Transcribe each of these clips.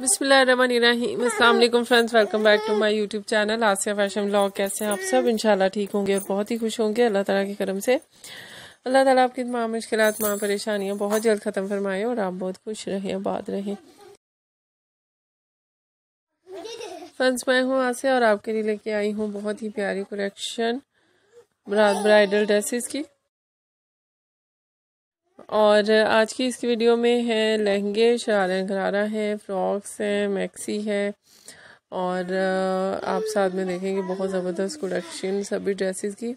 बिस्मिल्लाहिर्रहमानिर्रहीम friends welcome back to my YouTube channel Asiya fashion blog कैसे हैं आप सब इंशाल्लाह ठीक होंगे और बहुत ही खुश होंगे अल्लाह ताला के करम से अल्लाह ताला आपकी तमाम मुश्किल तमाम परेशानियाँ बहुत जल्द ख़त्म फरमाए और आप बहुत खुश रहें आबाद रहें फ्रेंड्स मैं हूँ आसिया और आपके लिए लेके आई हूँ बहुत ही प्यारी कलेक्शन ब्राइडल ड्रेसेस की और आज की इस वीडियो में है लहंगे शरारा घरारा है फ्रॉक्स हैं मैक्सी है और आप साथ में देखेंगे बहुत ज़बरदस्त कलेक्शन सभी ड्रेसेस की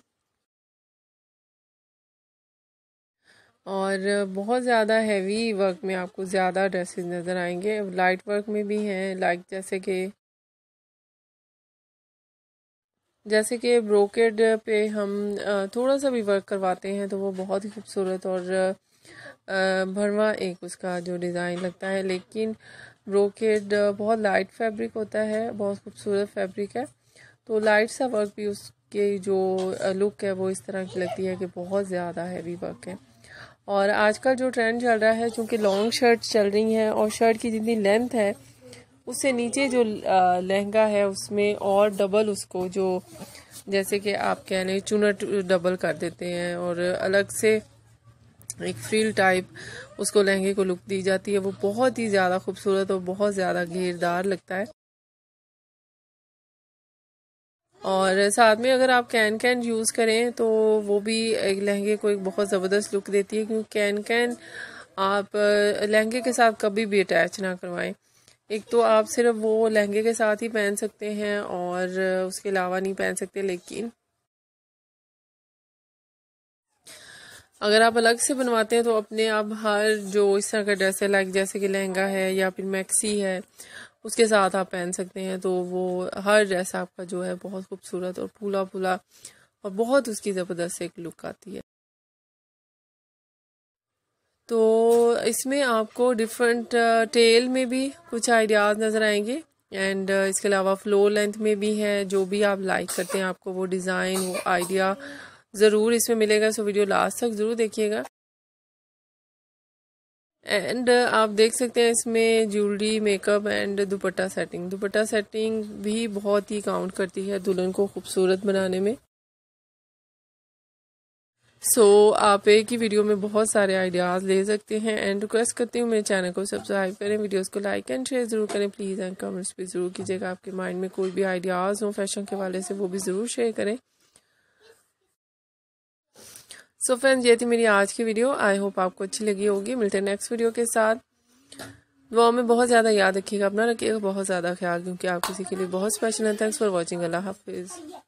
और बहुत ज़्यादा हैवी वर्क में आपको ज़्यादा ड्रेसेस नज़र आएंगे लाइट वर्क में भी हैं लाइक जैसे कि जैसे कि ब्रोकेड पे हम थोड़ा सा भी वर्क करवाते हैं तो वो बहुत ही खूबसूरत और भरवा एक उसका जो डिज़ाइन लगता है लेकिन ब्रोकेड बहुत लाइट फैब्रिक होता है बहुत खूबसूरत फैब्रिक है तो लाइट सा वर्क भी उसके जो लुक है वो इस तरह की लगती है कि बहुत ज़्यादा हैवी वर्क है और आजकल जो ट्रेंड चल रहा है चूँकि लॉन्ग शर्ट चल रही हैं और शर्ट की जितनी लेंथ है उससे नीचे जो लहंगा है उसमें और डबल उसको जो जैसे कि आप कह रहे चुनट डबल कर देते हैं और अलग से एक फ्रिल टाइप उसको लहंगे को लुक दी जाती है वो बहुत ही ज़्यादा खूबसूरत और बहुत ज़्यादा घेरदार लगता है और साथ में अगर आप कैन कैन यूज़ करें तो वो भी एक लहंगे को एक बहुत ज़बरदस्त लुक देती है क्योंकि कैन कैन आप लहंगे के साथ कभी भी अटैच ना करवाएं एक तो आप सिर्फ वो लहंगे के साथ ही पहन सकते हैं और उसके अलावा नहीं पहन सकते लेकिन अगर आप अलग से बनवाते हैं तो अपने आप हर जो इस तरह का ड्रेस है लाइक जैसे कि लहंगा है या फिर मैक्सी है उसके साथ आप पहन सकते हैं तो वो हर ड्रेस आपका जो है बहुत खूबसूरत और फूला फूला और बहुत उसकी ज़बरदस्त एक लुक आती है तो इसमें आपको डिफरेंट टेल uh, में भी कुछ आइडियाज़ नज़र आएंगे एंड uh, इसके अलावा फ्लोर लेंथ में भी है जो भी आप लाइक करते हैं आपको वो डिज़ाइन वो आइडिया ज़रूर इसमें मिलेगा सो वीडियो लास्ट तक ज़रूर देखिएगा एंड uh, आप देख सकते हैं इसमें jewellery makeup and dupatta setting dupatta setting भी बहुत ही काउंट करती है दुल्हन को खूबसूरत बनाने में सो so, आप एक ही वीडियो में बहुत सारे आइडियाज़ ले सकते हैं एंड रिक्वेस्ट करती हूँ मेरे चैनल को सब्सक्राइब करें वीडियोस को लाइक एंड शेयर ज़रूर करें प्लीज़ एंड कमेंट्स भी ज़रूर कीजिएगा आपके माइंड में कोई भी आइडियाज़ हो फैशन के वाले से वो भी ज़रूर शेयर करें सो फ्रेंड्स ये थी मेरी आज की वीडियो आई होप आपको अच्छी लगी होगी मिलते हैं नेक्स्ट वीडियो के साथ दुआओं में बहुत ज़्यादा याद रखिएगा अपना रखिएगा बहुत ज़्यादा ख्याल क्योंकि आप किसी के लिए बहुत स्पेशल है थैंक्स फॉर वॉचिंग अल्लाह हाफिज़